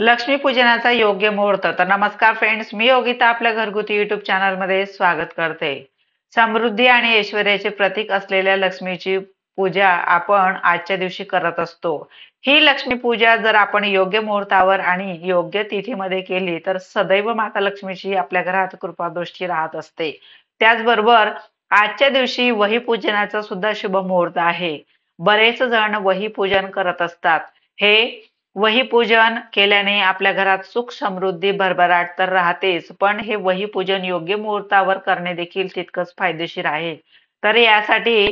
लक्ष्मीपूजनाचा योग्य मुहूर्त तर नमस्कार फ्रेंड्स मी योगिता आपल्या घरगुती युट्यूब चॅनलमध्ये स्वागत करते समृद्धी आणि ऐश्वर्याचे प्रतीक असलेल्या लक्ष्मीची पूजा आपण आजच्या दिवशी करत असतो ही लक्ष्मी पूजा जर आपण योग्य मुहूर्तावर आणि योग्य तिथीमध्ये केली तर सदैव माता लक्ष्मीची आपल्या घरात कृपादृष्टी राहत असते त्याचबरोबर आजच्या दिवशी वही पूजनाचा सुद्धा शुभ मुहूर्त आहे बरेच जण वही पूजन करत असतात हे वही पूजन केल्याने आपल्या घरात सुख समृद्धी भरभराट तर राहतेच पण हे वही पूजन योग्य मुहूर्तावर करणे देखील तितकंच फायदेशीर आहे तर यासाठी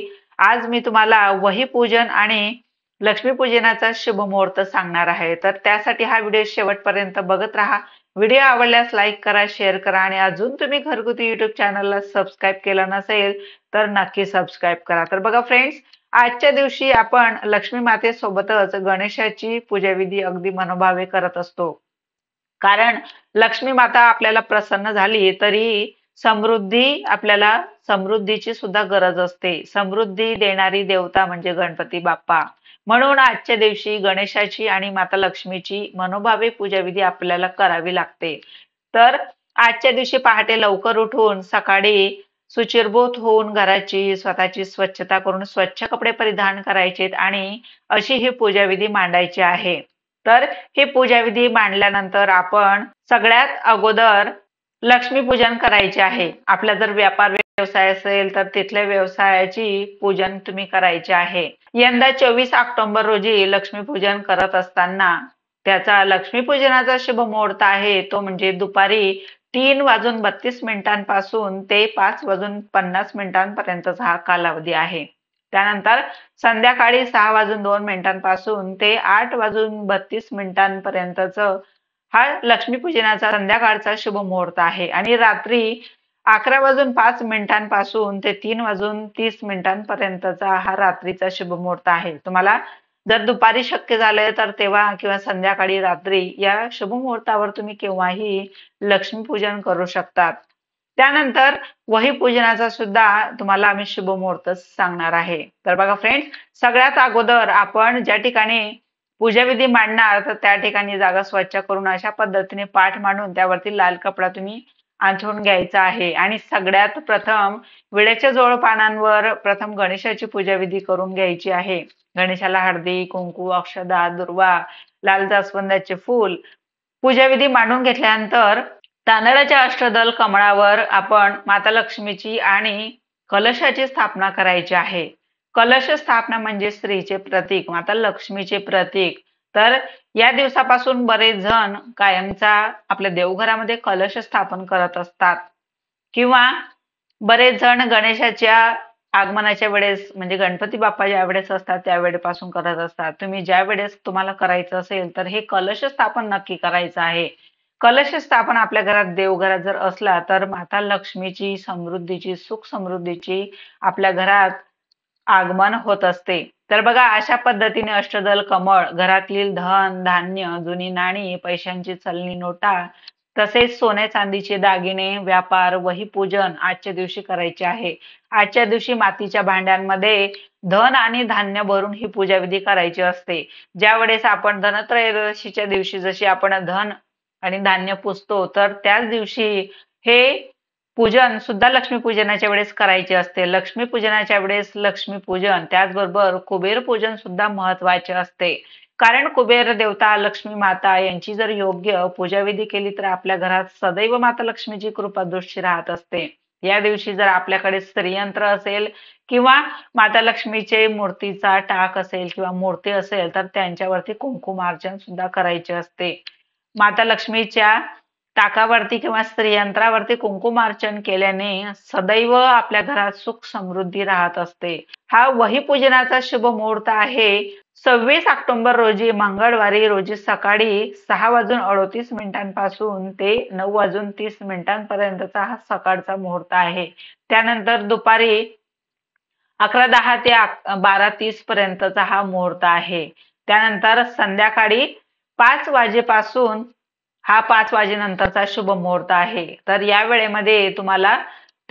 आज मी तुम्हाला वही पूजन आणि लक्ष्मीपूजनाचा शुभ मुहूर्त सांगणार आहे तर त्यासाठी हा व्हिडिओ शेवटपर्यंत बघत राहा व्हिडिओ आवडल्यास लाईक करा शेअर करा आणि अजून तुम्ही घरगुती युट्यूब चॅनलला सबस्क्राईब केला नसेल तर नक्की सबस्क्राईब करा तर बघा फ्रेंड्स आजच्या दिवशी आपण लक्ष्मी मातेसोबतच गणेशाची पूजाविधी अगदी मनोभावे करत असतो कारण लक्ष्मी माता आपल्याला प्रसन्न झाली तरी समृद्धी आपल्याला समृद्धीची सुद्धा गरज असते समृद्धी देणारी देवता म्हणजे गणपती बाप्पा म्हणून आजच्या दिवशी गणेशाची आणि माता लक्ष्मीची मनोभावे पूजाविधी आपल्याला करावी लागते तर आजच्या दिवशी पहाटे लवकर उठून सकाळी सुचिरभूत होऊन घराची स्वतःची स्वच्छता करून स्वच्छ कपडे परिधान करायचे आणि अशी ही पूजा विधी मांडायची आहे तर ही विधी मांडल्यानंतर आपण सगळ्यात अगोदर लक्ष्मी पूजन करायचे आहे आपला जर व्यापार व्यवसाय असेल तर तिथल्या व्यवसायाची पूजन तुम्ही करायचे आहे यंदा चोवीस ऑक्टोबर रोजी लक्ष्मीपूजन करत असताना त्याचा लक्ष्मीपूजनाचा शुभ मुहूर्त आहे तो म्हणजे दुपारी तीन वाजून बत्तीस मिनिटांपासून ते पाच वाजून पन्नास मिनिटांपर्यंतचा हा कालावधी आहे त्यानंतर संध्याकाळी सहा वाजून दोन मिनिटांपासून ते आठ वाजून बत्तीस मिनिटांपर्यंतच हा लक्ष्मीपूजनाचा संध्याकाळचा शुभ मुहूर्त आहे आणि रात्री अकरा वाजून पाच मिनिटांपासून ते तीन वाजून तीस मिनिटांपर्यंतचा हा रात्रीचा शुभ मुहूर्त आहे तुम्हाला जर दुपारी शक्य झालं तर तेव्हा किंवा संध्याकाळी रात्री या शुभ मुहूर्तावर तुम्ही केव्हाही लक्ष्मीपूजन करू शकतात त्यानंतर वही पूजनाचा सुद्धा तुम्हाला आम्ही शुभ मुहूर्त सांगणार आहे तर बघा फ्रेंड्स सगळ्यात अगोदर आपण ज्या ठिकाणी पूजाविधी मांडणार तर त्या ठिकाणी जागा स्वच्छ करून अशा पद्धतीने पाठ मांडून त्यावरती लाल कपडा तुम्ही आठवून घ्यायचा आहे आणि सगळ्यात प्रथम विड्याच्या जोडपानांवर प्रथम गणेशाची पूजाविधी करून घ्यायची आहे गणेशाला हळदी कुंकू अक्षदा दुर्वा लाल जास्वंदाचे फूल पूजाविधी मांडून घेतल्यानंतर तांदळाच्या अष्टदल कमळावर आपण माता लक्ष्मीची आणि कलशाची स्थापना करायची आहे कलश स्थापना म्हणजे स्त्रीचे प्रतीक माता लक्ष्मीचे प्रतीक तर या दिवसापासून बरेच जण कायमचा आपल्या देवघरामध्ये कलश स्थापन करत असतात किंवा बरेच जण गणेशाच्या आगमनाच्या वेळेस म्हणजे गणपती बाप्पा ज्या वेळेस असतात त्या वेळेपासून करत असतात तुम्ही ज्या वेळेस तुम्हाला करायचं असेल तर हे कलश स्थापन नक्की करायचं आहे कलश स्थापन आपल्या घरात देवघरात जर असला तर माता लक्ष्मीची समृद्धीची सुख समृद्धीची आपल्या घरात आगमन होत असते तर बघा अशा पद्धतीने अष्टदल कमळ घरातील धन धान्य जुनी नाणी पैशांची चलनी नोटा तसेच सोने चांदीचे दागिने व्यापार वही पूजन आजच्या दिवशी करायचे आहे आजच्या दिवशी मातीच्या भांड्यांमध्ये धन आणि धान्य भरून ही पूजा विधी करायची असते ज्या वेळेस आपण धनत्रयोदशीच्या दिवशी जशी आपण धन आणि धान्य पुजतो तर त्याच दिवशी हे पूजन सुद्धा लक्ष्मी पूजनाच्या वेळेस करायचे असते लक्ष्मी पूजनाच्या वेळेस लक्ष्मी पूजन त्याचबरोबर कुबेर पूजन सुद्धा महत्वाचे असते कारण कुबेर देवता लक्ष्मी माता यांची जर योग्य पूजाविधी केली तर आपल्या घरात सदैव माता लक्ष्मीची कृपा दृष्टी राहत असते या दिवशी जर आपल्याकडे स्त्रीयंत्र असेल किंवा माता लक्ष्मीचे मूर्तीचा टाक असेल किंवा मूर्ती असेल तर त्यांच्यावरती कुंकुमार्जन सुद्धा करायचे असते माता लक्ष्मीच्या टाकावरती किंवा स्त्रीयंत्रावरती कुंकुमार्चन केल्याने सदैव आपल्या घरात सुख समृद्धी राहत असते हा वहीपूजनाचा शुभ मुहूर्त आहे सव्वीस ऑक्टोबर रोजी मंगळवारी रोजी सकाळी सहा वाजून अडोतीस मिनिटांपासून ते नऊ वाजून तीस मिनिटांपर्यंतचा हा सकाळचा मुहूर्त आहे त्यानंतर दुपारी अकरा दहा ते बारा तीस पर्यंतचा हा मुहूर्त आहे त्यानंतर संध्याकाळी पाच वाजेपासून हा पाच वाजेनंतरचा शुभ मुहूर्त आहे तर या वेळेमध्ये तुम्हाला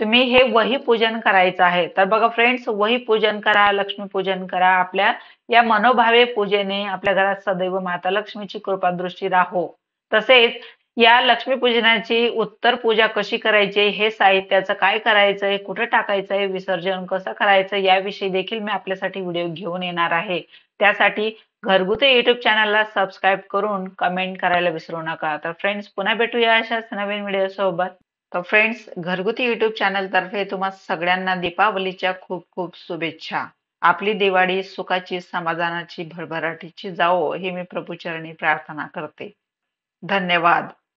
तुम्ही हे वही पूजन करायचं आहे तर बघा फ्रेंड्स वही पूजन करा लक्ष्मी पूजन करा आपल्या या मनोभावे पूजेने आपल्या घरात सदैव माता लक्ष्मीची कृपा दृष्टी राहो तसेच या लक्ष्मी पूजनाची उत्तर पूजा कशी करायची हे साहित्याचं काय करायचं कुठे टाकायचंय टाकायचं विसर्जन कसं करायचं याविषयी देखील मी आपल्यासाठी व्हिडिओ घेऊन येणार आहे त्यासाठी घरगुती युट्यूब चॅनलला सबस्क्राईब करून कमेंट करायला विसरू नका तर फ्रेंड्स पुन्हा भेटूया अशाच नवीन सोबत तर फ्रेंड्स घरगुती युट्यूब तर्फे तुम्हा सगळ्यांना दीपावलीच्या खूप खूप शुभेच्छा आपली दिवाळी सुखाची समाधानाची भरभराटीची जावो ही मी प्रभूचरणी प्रार्थना करते धन्यवाद